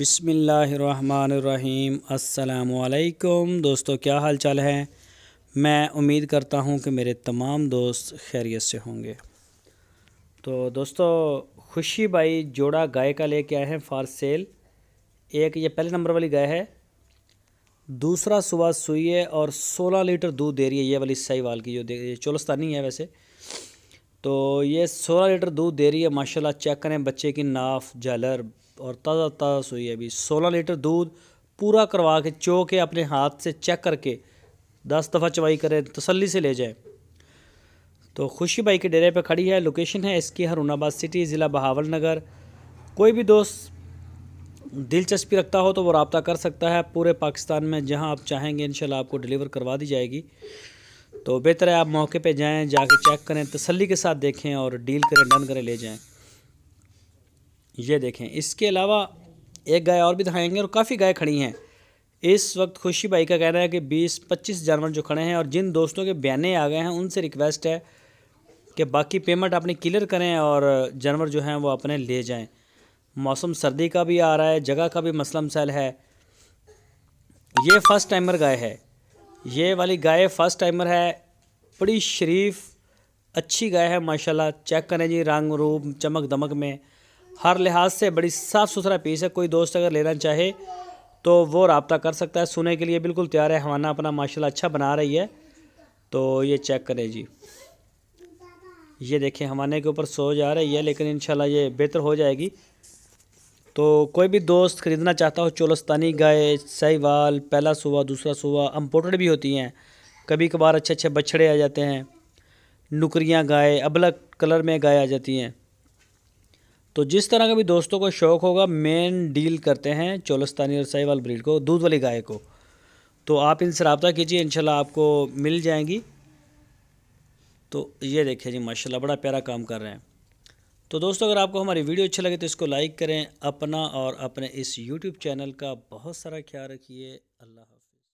बिसमीम् अल्लाम दोस्तों क्या हाल चाल है मैं उम्मीद करता हूँ कि मेरे तमाम दोस्त खैरियत से होंगे तो दोस्तों खुशी भाई जोड़ा गाय का ले के आए हैं फार सेल एक ये पहले नंबर वाली गाय है दूसरा सुबह सुई है और 16 लीटर दूध दे रही है ये वाली वाल की जो दे रही है चोलस्तानी है वैसे तो ये सोलह लीटर दूध दे रही है माशाल्लाह चेक करें बच्चे की नाफ जलर और ताज़ा ताज़ा सोई है अभी सोलह लीटर दूध पूरा करवा के चो के अपने हाथ से चेक करके दस दफ़ा चवाई करें तसली से ले जाएँ तो खुशी भाई के डेरे पर खड़ी है लोकेशन है इसकी हरुणाबाद सिटी ज़िला बहावल नगर कोई भी दोस्त दिलचस्पी रखता हो तो वो रबता कर सकता है पूरे पाकिस्तान में जहां आप चाहेंगे इंशाल्लाह आपको डिलीवर करवा दी जाएगी तो बेहतर है आप मौके पे जाएं जाके चेक करें तसल्ली के साथ देखें और डील करें डन करें ले जाएं ये देखें इसके अलावा एक गाय और भी दिखाएंगे और काफ़ी गाय खड़ी हैं इस वक्त खुशी भाई का कहना है कि 20-25 जानवर जो खड़े हैं और जिन दोस्तों के बयाने आ गए हैं उनसे रिक्वेस्ट है कि बाकी पेमेंट अपनी क्लियर करें और जानवर जो हैं वो अपने ले जाएं मौसम सर्दी का भी आ रहा है जगह का भी मसला मसल है ये फ़र्स्ट टाइमर गाय है ये वाली गाय फ़र्स्ट टाइमर है बड़ी शरीफ अच्छी गाय है माशाला चेक करें जी रंग रूप चमक दमक में हर लिहाज से बड़ी साफ़ सुथरा पीस है कोई दोस्त अगर लेना चाहे तो वो रबता कर सकता है सुने के लिए बिल्कुल तैयार है हवाना अपना माशाल्लाह अच्छा बना रही है तो ये चेक करें जी ये देखें हमारे के ऊपर सोच आ रही है लेकिन इन ये बेहतर हो जाएगी तो कोई भी दोस्त ख़रीदना चाहता हो चोलस्तानी गाय सहीवाल पहला सुबह दूसरा सुबह इम्पोर्टेड भी होती हैं कभी कभार अच्छे अच्छे बछड़े आ जाते हैं नुकरियाँ गाय अबलग कलर में गाय आ जाती हैं तो जिस तरह का भी दोस्तों को शौक होगा मेन डील करते हैं चोलस्तानी और साहिवाल ब्रीड को दूध वाली गाय को तो आप इनसे रबता कीजिए इन आपको मिल जाएंगी तो ये देखिए जी माशाल्लाह बड़ा प्यारा काम कर रहे हैं तो दोस्तों अगर आपको हमारी वीडियो अच्छी लगे तो इसको लाइक करें अपना और अपने इस यूट्यूब चैनल का बहुत सारा ख्याल रखिए अल्लाह